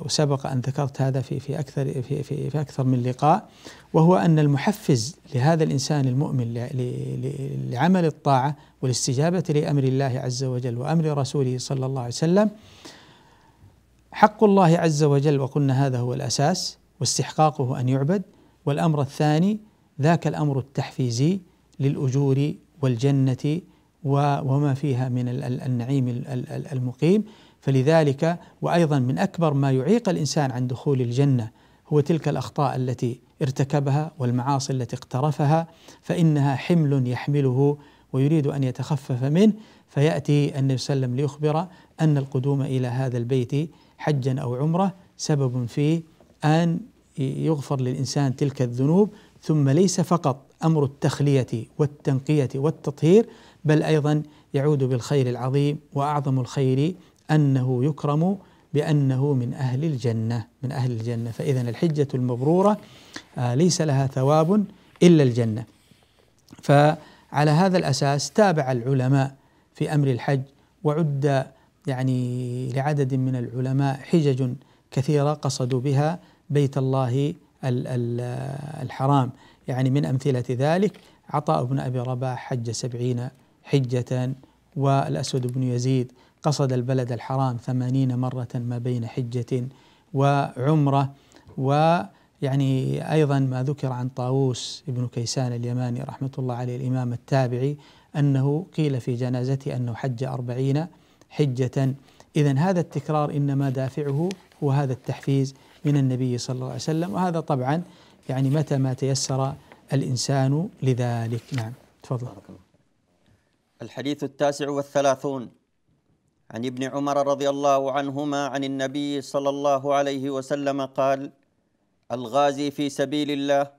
وسبق ان ذكرت هذا في في اكثر في في, في اكثر من لقاء وهو ان المحفز لهذا الانسان المؤمن لعمل الطاعه والاستجابه لامر الله عز وجل وامر رسوله صلى الله عليه وسلم حق الله عز وجل وقلنا هذا هو الاساس واستحقاقه ان يعبد والامر الثاني ذاك الامر التحفيزي للاجور والجنه وما فيها من النعيم المقيم فلذلك وايضا من اكبر ما يعيق الانسان عن دخول الجنه هو تلك الاخطاء التي ارتكبها والمعاصي التي اقترفها فانها حمل يحمله ويريد ان يتخفف منه فياتي النبي صلى الله عليه وسلم ليخبر ان القدوم الى هذا البيت حجا او عمره سبب في ان يغفر للانسان تلك الذنوب ثم ليس فقط امر التخليه والتنقيه والتطهير بل ايضا يعود بالخير العظيم واعظم الخير أنه يكرم بأنه من أهل الجنة من أهل الجنة فإذا الحجة المبرورة آه، ليس لها ثواب إلا الجنة فعلى هذا الأساس تابع العلماء في أمر الحج وعد يعني لعدد من العلماء حجج كثيرة قصدوا بها بيت الله الحرام يعني من أمثلة ذلك عطاء بن أبي رباح حج سبعين حجة والأسود بن يزيد قصد البلد الحرام ثمانين مرة ما بين حجة وعمرة ويعني أيضا ما ذكر عن طاووس ابن كيسان اليماني رحمة الله عليه الإمام التابعي أنه قيل في جنازته أنه حج أربعين حجة إذا هذا التكرار إنما دافعه هو هذا التحفيز من النبي صلى الله عليه وسلم وهذا طبعا يعني متى ما تيسر الإنسان لذلك نعم تفضل الحديث التاسع والثلاثون عن ابن عمر رضي الله عنهما عن النبي صلى الله عليه وسلم قال الغازي في سبيل الله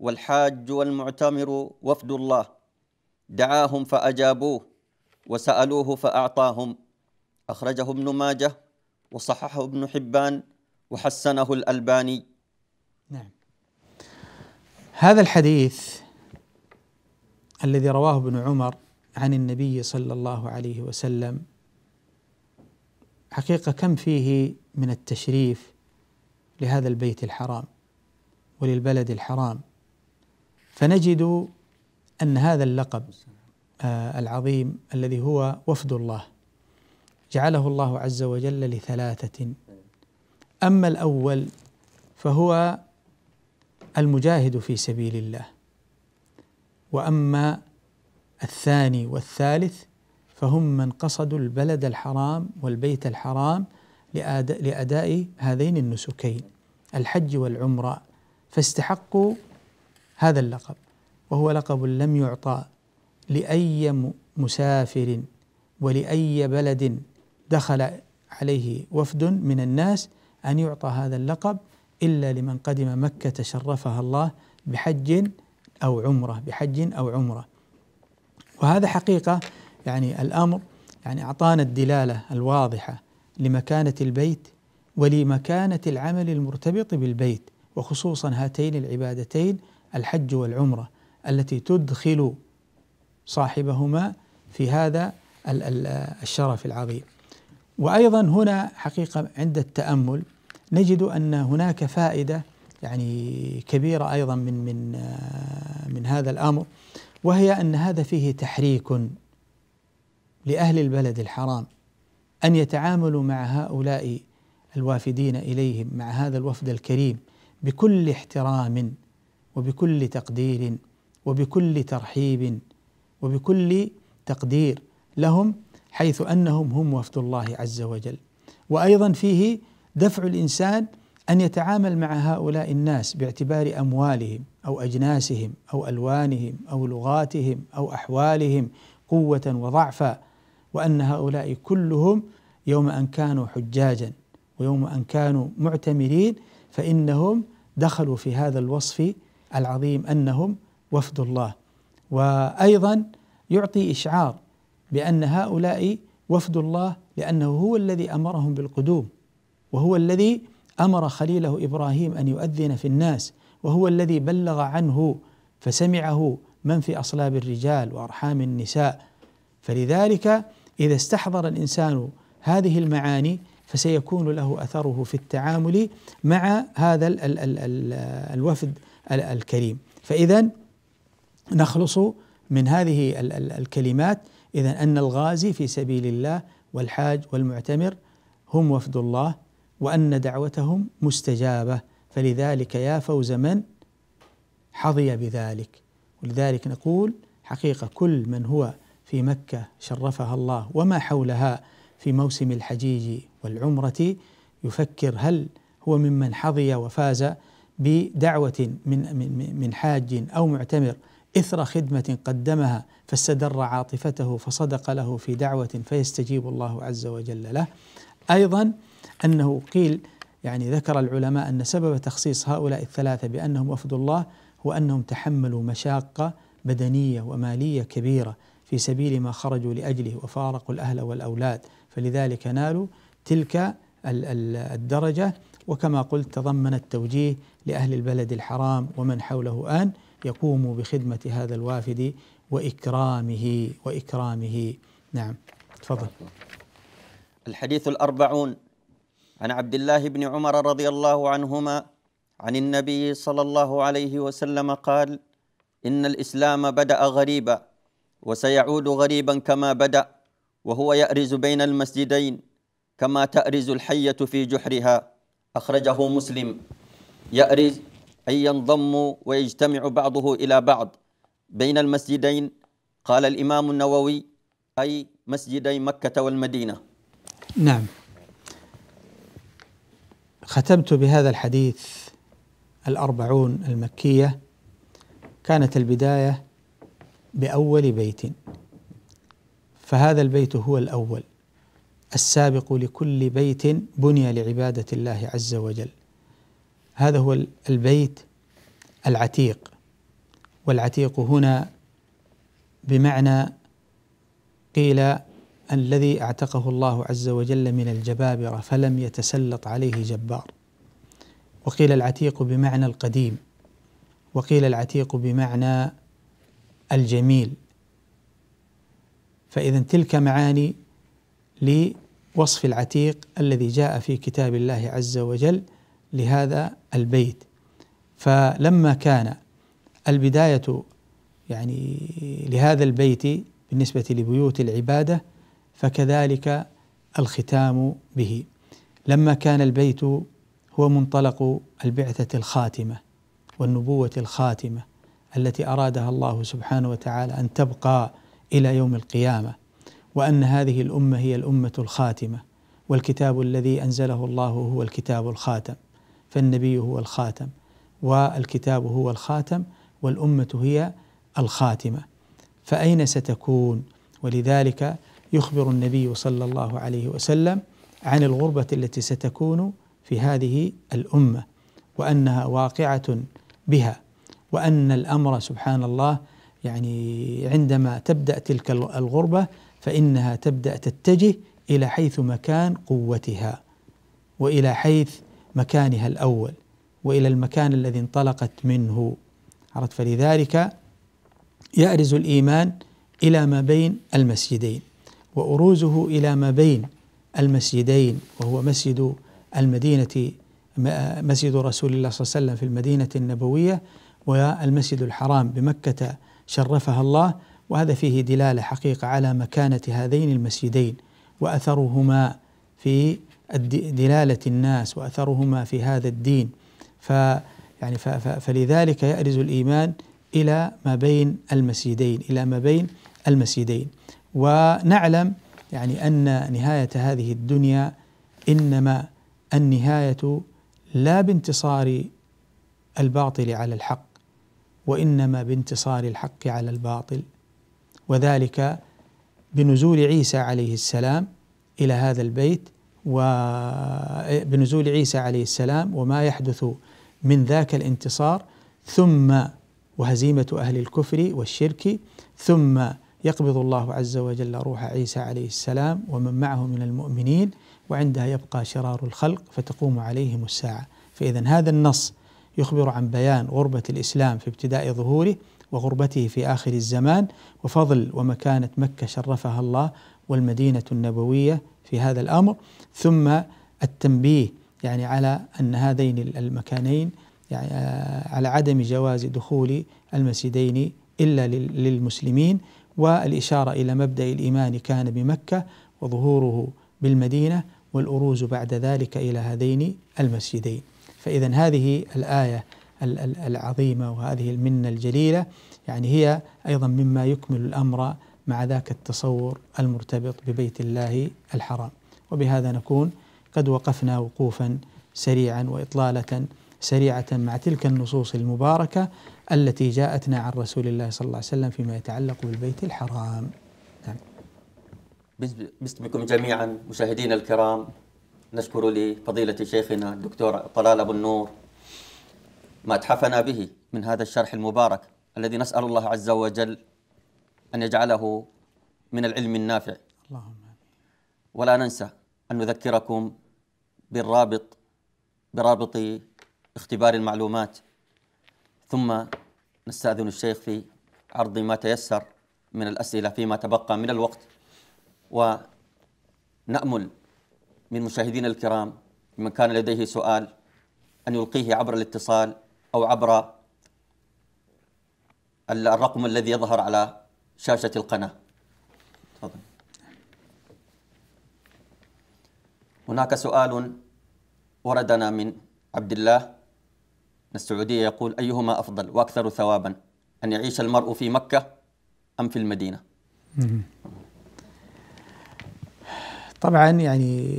والحاج والمعتمر وفد الله دعاهم فأجابوه وسألوه فأعطاهم أخرجه ابن ماجه وصححه ابن حبان وحسنه الألباني نعم هذا الحديث الذي رواه ابن عمر عن النبي صلى الله عليه وسلم حقيقه كم فيه من التشريف لهذا البيت الحرام وللبلد الحرام فنجد ان هذا اللقب آه، العظيم الذي هو وفد الله جعله الله عز وجل لثلاثه اما الاول فهو المجاهد في سبيل الله واما الثاني والثالث فهم من قصدوا البلد الحرام والبيت الحرام لأداء هذين النسكين الحج والعمرة فاستحقوا هذا اللقب وهو لقب لم يعطى لأي مسافر ولأي بلد دخل عليه وفد من الناس أن يعطى هذا اللقب إلا لمن قدم مكة شرفها الله بحج أو عمرة بحج أو عمرة وهذا حقيقة يعني الامر يعني اعطانا الدلاله الواضحه لمكانه البيت ولمكانه العمل المرتبط بالبيت وخصوصا هاتين العبادتين الحج والعمره التي تدخل صاحبهما في هذا الشرف العظيم. وايضا هنا حقيقه عند التامل نجد ان هناك فائده يعني كبيره ايضا من من من هذا الامر وهي ان هذا فيه تحريك لأهل البلد الحرام أن يتعاملوا مع هؤلاء الوافدين إليهم مع هذا الوفد الكريم بكل احترام وبكل تقدير وبكل ترحيب وبكل تقدير لهم حيث انهم هم وفد الله عز وجل وايضا فيه دفع الانسان ان يتعامل مع هؤلاء الناس باعتبار اموالهم او اجناسهم او الوانهم او لغاتهم او احوالهم قوه وضعفا وأن هؤلاء كلهم يوم أن كانوا حجاجا ويوم أن كانوا معتمرين فإنهم دخلوا في هذا الوصف العظيم أنهم وفد الله وأيضا يعطي إشعار بأن هؤلاء وفد الله لأنه هو الذي أمرهم بالقدوم وهو الذي أمر خليله إبراهيم أن يؤذن في الناس وهو الذي بلغ عنه فسمعه من في أصلاب الرجال وأرحام النساء فلذلك إذا استحضر الإنسان هذه المعاني فسيكون له أثره في التعامل مع هذا ال ال الـ الوفد الـ الكريم فإذا نخلص من هذه الـ الـ الكلمات إذا أن الغازي في سبيل الله والحاج والمعتمر هم وفد الله وأن دعوتهم مستجابة فلذلك يا فوز من حظي بذلك ولذلك نقول حقيقة كل من هو في مكة شرفها الله وما حولها في موسم الحجيج والعمرة يفكر هل هو ممن حظي وفاز بدعوة من من من حاج أو معتمر إثر خدمة قدمها فاستدر عاطفته فصدق له في دعوة فيستجيب الله عز وجل له أيضا أنه قيل يعني ذكر العلماء أن سبب تخصيص هؤلاء الثلاثة بأنهم وفد الله هو أنهم تحملوا مشاقة بدنية ومالية كبيرة في سبيل ما خرجوا لاجله وفارقوا الاهل والاولاد فلذلك نالوا تلك الدرجه وكما قلت تضمن التوجيه لاهل البلد الحرام ومن حوله ان يقوموا بخدمه هذا الوافد واكرامه واكرامه نعم تفضل الحديث الاربعون عن عبد الله بن عمر رضي الله عنهما عن النبي صلى الله عليه وسلم قال ان الاسلام بدا غريبا وسيعود غريبا كما بدأ وهو يأرز بين المسجدين كما تأرز الحية في جحرها أخرجه مسلم يأرز أي ينضم ويجتمع بعضه إلى بعض بين المسجدين قال الإمام النووي أي مسجدي مكة والمدينة نعم ختمت بهذا الحديث الأربعون المكية كانت البداية باول بيت فهذا البيت هو الاول السابق لكل بيت بني لعباده الله عز وجل هذا هو البيت العتيق والعتيق هنا بمعنى قيل الذي اعتقه الله عز وجل من الجبابره فلم يتسلط عليه جبار وقيل العتيق بمعنى القديم وقيل العتيق بمعنى الجميل فإذا تلك معاني لوصف العتيق الذي جاء في كتاب الله عز وجل لهذا البيت فلما كان البداية يعني لهذا البيت بالنسبة لبيوت العبادة فكذلك الختام به لما كان البيت هو منطلق البعثة الخاتمة والنبوة الخاتمة التي ارادها الله سبحانه وتعالى ان تبقى الى يوم القيامه وان هذه الامه هي الامه الخاتمه والكتاب الذي انزله الله هو الكتاب الخاتم فالنبي هو الخاتم والكتاب هو الخاتم والامه هي الخاتمه فاين ستكون ولذلك يخبر النبي صلى الله عليه وسلم عن الغربه التي ستكون في هذه الامه وانها واقعه بها وأن الأمر سبحان الله يعني عندما تبدأ تلك الغربة فإنها تبدأ تتجه إلى حيث مكان قوتها وإلى حيث مكانها الأول وإلى المكان الذي انطلقت منه عرفت فلذلك يأرز الإيمان إلى ما بين المسجدين وأروزه إلى ما بين المسجدين وهو مسجد المدينة مسجد رسول الله صلى الله عليه وسلم في المدينة النبوية والمسجد الحرام بمكة شرفها الله وهذا فيه دلالة حقيقة على مكانة هذين المسجدين وأثرهما في دلالة الناس وأثرهما في هذا الدين ف يعني فلذلك يأرز الإيمان إلى ما بين المسجدين إلى ما بين المسجدين ونعلم يعني أن نهاية هذه الدنيا إنما النهاية لا بانتصار الباطل على الحق وانما بانتصار الحق على الباطل وذلك بنزول عيسى عليه السلام الى هذا البيت وبنزول عيسى عليه السلام وما يحدث من ذاك الانتصار ثم وهزيمه اهل الكفر والشرك ثم يقبض الله عز وجل روح عيسى عليه السلام ومن معه من المؤمنين وعندها يبقى شرار الخلق فتقوم عليهم الساعه فاذا هذا النص يخبر عن بيان غربة الإسلام في ابتداء ظهوره وغربته في آخر الزمان وفضل ومكانة مكة شرفها الله والمدينة النبوية في هذا الأمر ثم التنبيه يعني على أن هذين المكانين يعني آه، على عدم جواز دخول المسجدين إلا للمسلمين والإشارة إلى مبدأ الإيمان كان بمكة وظهوره بالمدينة والأروز بعد ذلك إلى هذين المسجدين فإذا هذه الآية العظيمة وهذه المنة الجليلة يعني هي أيضا مما يكمل الأمر مع ذاك التصور المرتبط ببيت الله الحرام وبهذا نكون قد وقفنا وقوفا سريعا وإطلالة سريعة مع تلك النصوص المباركة التي جاءتنا عن رسول الله صلى الله عليه وسلم فيما يتعلق بالبيت الحرام نعم. باسمكم جميعا مشاهدينا الكرام نشكر لفضيلة شيخنا الدكتور طلال أبو النور ما اتحفنا به من هذا الشرح المبارك الذي نسأل الله عز وجل أن يجعله من العلم النافع اللهم ولا ننسى أن نذكركم بالرابط برابط اختبار المعلومات ثم نستأذن الشيخ في عرض ما تيسر من الأسئلة فيما تبقى من الوقت ونأمل من مشاهدينا الكرام من كان لديه سؤال أن يلقيه عبر الاتصال أو عبر الرقم الذي يظهر على شاشة القناة تفضل هناك سؤال وردنا من عبد الله من السعودية يقول أيهما أفضل وأكثر ثوابا أن يعيش المرء في مكة أم في المدينة طبعا يعني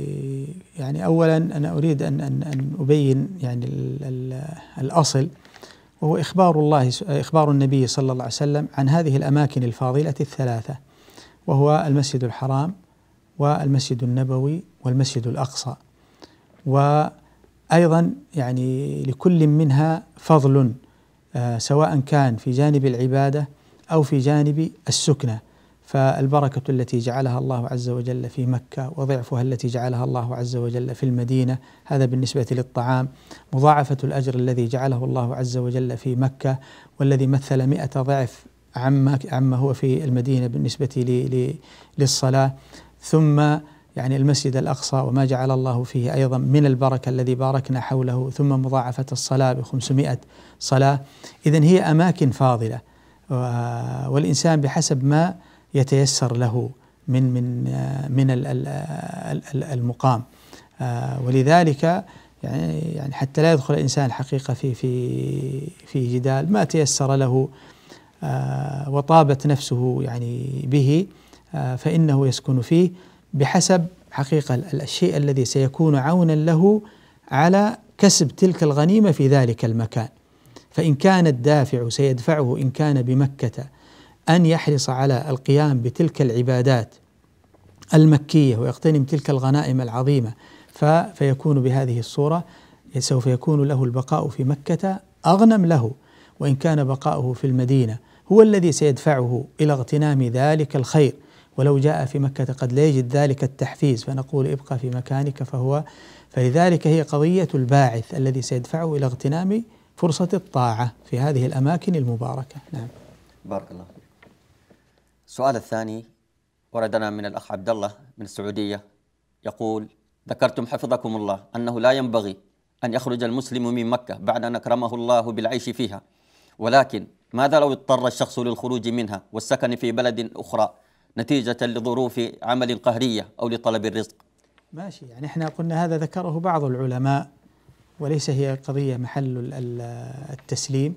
يعني اولا انا اريد ان ان ان ابين يعني الـ الـ الاصل وهو اخبار الله اخبار النبي صلى الله عليه وسلم عن هذه الاماكن الفاضله الثلاثه وهو المسجد الحرام والمسجد النبوي والمسجد الاقصى وايضا يعني لكل منها فضل آه، سواء كان في جانب العباده او في جانب السكنه فالبركة التي جعلها الله عز وجل في مكة وضعفها التي جعلها الله عز وجل في المدينة هذا بالنسبة للطعام مضاعفة الأجر الذي جعله الله عز وجل في مكة والذي مثل مئة ضعف عما عما هو في المدينة بالنسبة لي للصلاة ثم يعني المسجد الأقصى وما جعل الله فيه أيضا من البركة الذي باركنا حوله ثم مضاعفة الصلاة بخمسمائة صلاة إذا هي أماكن فاضلة والإنسان بحسب ما يتيسر له من من آه، من المقام آه، ولذلك يعني يعني حتى لا يدخل الانسان الحقيقه في في في جدال ما تيسر له آه، وطابت نفسه يعني به فانه يسكن فيه بحسب حقيقه الشيء الذي سيكون عونا له على كسب تلك الغنيمه في ذلك المكان فان كان الدافع سيدفعه ان كان بمكه أن يحرص على القيام بتلك العبادات المكية ويغتنم تلك الغنائم العظيمة فيكون بهذه الصورة سوف يكون له البقاء في مكة أغنم له وإن كان بقاؤه في المدينة هو الذي سيدفعه إلى اغتنام ذلك الخير ولو جاء في مكة قد لا يجد ذلك التحفيز فنقول ابقى في مكانك فهو فلذلك هي قضية الباعث الذي سيدفعه إلى اغتنام فرصة الطاعة في هذه الأماكن المباركة نعم بارك الله فيك السؤال الثاني وردنا من الأخ عبد الله من السعودية يقول ذكرتم حفظكم الله أنه لا ينبغي أن يخرج المسلم من مكة بعد أن أكرمه الله بالعيش فيها ولكن ماذا لو اضطر الشخص للخروج منها والسكن في بلد أخرى نتيجة لظروف عمل قهرية أو لطلب الرزق ماشي يعني احنا قلنا هذا ذكره بعض العلماء وليس هي قضية محل التسليم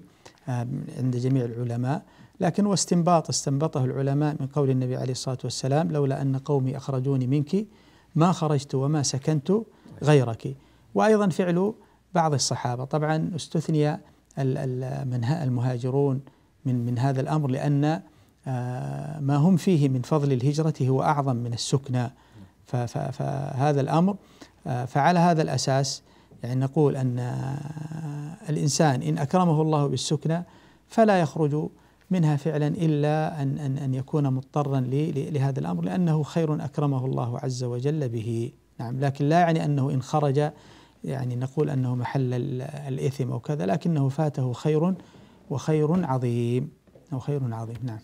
آه، عند جميع العلماء لكن واستنباط استنبطه العلماء من قول النبي عليه الصلاة والسلام لولا أن قومي أخرجوني منك ما خرجت وما سكنت غيرك وأيضا فعل بعض الصحابة طبعا استثني المهاجرون من من هذا الأمر لأن آه، ما هم فيه من فضل الهجرة هو أعظم من السكنى فهذا الأمر آه، فعلى هذا الأساس يعني نقول أن آه، الإنسان إن أكرمه الله بالسكنى فلا يخرج منها فعلا إلا أن, أن, أن يكون مضطرا لهذا الأمر لأنه خير أكرمه الله عز وجل به نعم لكن لا يعني أنه إن خرج يعني نقول أنه محل الإثم أو كذا لكنه فاته خير وخير عظيم أو خير عظيم نعم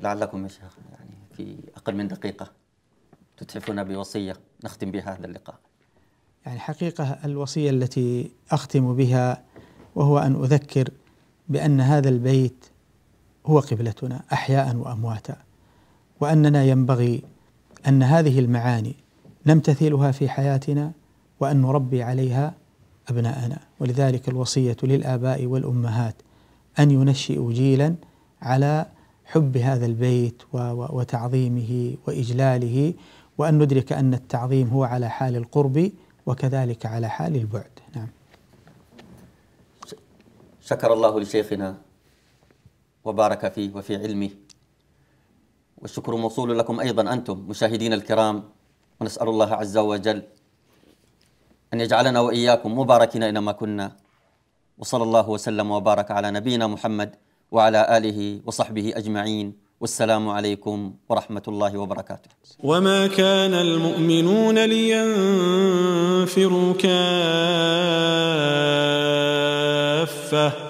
لعلكم يا شيخ يعني في أقل من دقيقة تتحفنا بوصية نختم بها هذا اللقاء يعني حقيقة الوصية التي أختم بها وهو أن أذكر بأن هذا البيت هو قبلتنا أحياء وأمواتا وأننا ينبغي أن هذه المعاني نمتثلها في حياتنا وأن نربي عليها أبناءنا ولذلك الوصية للآباء والأمهات أن ينشئوا جيلا على حب هذا البيت وتعظيمه وإجلاله وأن ندرك أن التعظيم هو على حال القرب وكذلك على حال البعد شكر الله لشيخنا وبارك فيه وفي علمه والشكر موصول لكم أيضا أنتم مشاهدين الكرام ونسأل الله عز وجل أن يجعلنا وإياكم مباركين أينما كنا وصلى الله وسلم وبارك على نبينا محمد وعلى آله وصحبه أجمعين والسلام عليكم ورحمة الله وبركاته وما كان المؤمنون لينفروا كافة